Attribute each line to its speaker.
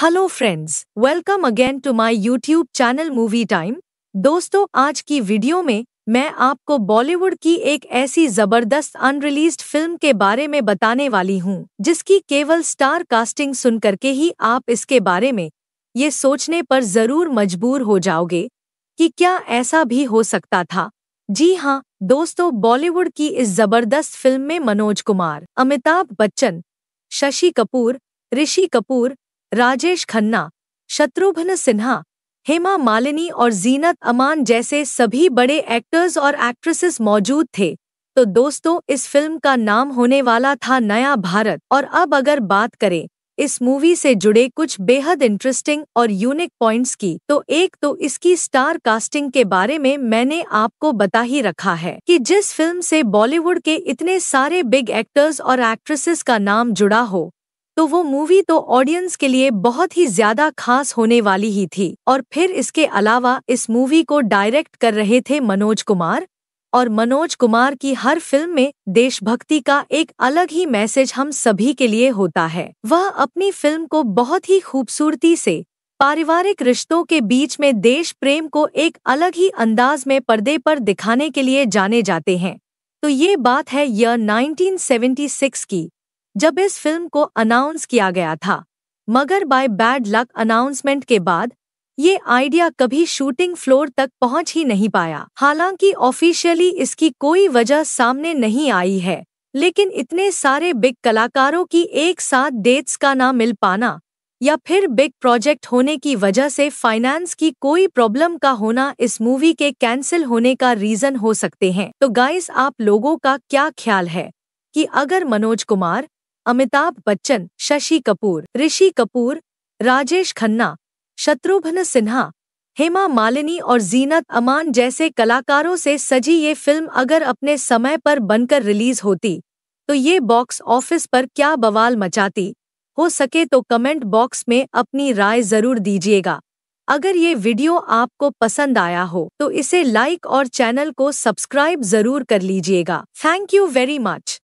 Speaker 1: hello friends welcome again to my YouTube channel movie time दोस्तों आज की video में मैं आपको बॉलीवुड की एक ऐसी जबरदस्त अनरिलीज्ड फिल्म के बारे में बताने वाली हूँ जिसकी केवल स्टार कास्टिंग सुन करके ही आप इसके बारे में ये सोचने पर जरूर मजबूर हो जाओगे कि क्या ऐसा भी हो सकता था जी हाँ दोस्तों बॉलीवुड की इस जबरदस्त फिल्म में मनोज कुमार अमिताभ बच्चन शशि कपूर ऋषि कपूर राजेश खन्ना शत्रुघ्न सिन्हा हेमा मालिनी और जीनत अमान जैसे सभी बड़े एक्टर्स और एक्ट्रेसेस मौजूद थे तो दोस्तों इस फिल्म का नाम होने वाला था नया भारत और अब अगर बात करें इस मूवी से जुड़े कुछ बेहद इंटरेस्टिंग और यूनिक पॉइंट्स की तो एक तो इसकी स्टार कास्टिंग के बारे में मैंने आपको बता ही रखा है कि जिस फिल्म से बॉलीवुड के इतने सारे बिग एक्टर्स और एक्ट्रेसेस का नाम जुड़ा हो तो वो मूवी तो ऑडियंस के लिए बहुत ही ज्यादा खास होने वाली ही थी और फिर इसके अलावा इस मूवी को डायरेक्ट कर रहे थे मनोज कुमार और मनोज कुमार की हर फिल्म में देशभक्ति का एक अलग ही मैसेज हम सभी के लिए होता है वह अपनी फिल्म को बहुत ही खूबसूरती से पारिवारिक रिश्तों के बीच में देश प्रेम को एक अलग ही अंदाज में पर्दे पर दिखाने के लिए जाने जाते हैं तो ये बात है यह 1976 की जब इस फिल्म को अनाउंस किया गया था मगर बाय बैड लक अनाउंसमेंट के बाद ये आइडिया कभी शूटिंग फ्लोर तक पहुंच ही नहीं पाया हालांकि ऑफिशियली इसकी कोई वजह सामने नहीं आई है लेकिन इतने सारे बिग कलाकारों की एक साथ डेट्स का ना मिल पाना या फिर बिग प्रोजेक्ट होने की वजह से फाइनेंस की कोई प्रॉब्लम का होना इस मूवी के कैंसिल होने का रीजन हो सकते हैं तो गाइस आप लोगों का क्या ख्याल है कि अगर मनोज कुमार अमिताभ बच्चन शशि कपूर ऋषि कपूर राजेश खन्ना शत्रुघ्न सिन्हा हेमा मालिनी और जीनत अमान जैसे कलाकारों से सजी ये फिल्म अगर अपने समय पर बनकर रिलीज होती तो ये बॉक्स ऑफिस पर क्या बवाल मचाती हो सके तो कमेंट बॉक्स में अपनी राय जरूर दीजिएगा अगर ये वीडियो आपको पसंद आया हो तो इसे लाइक और चैनल को सब्सक्राइब जरूर कर लीजिएगा थैंक यू वेरी मच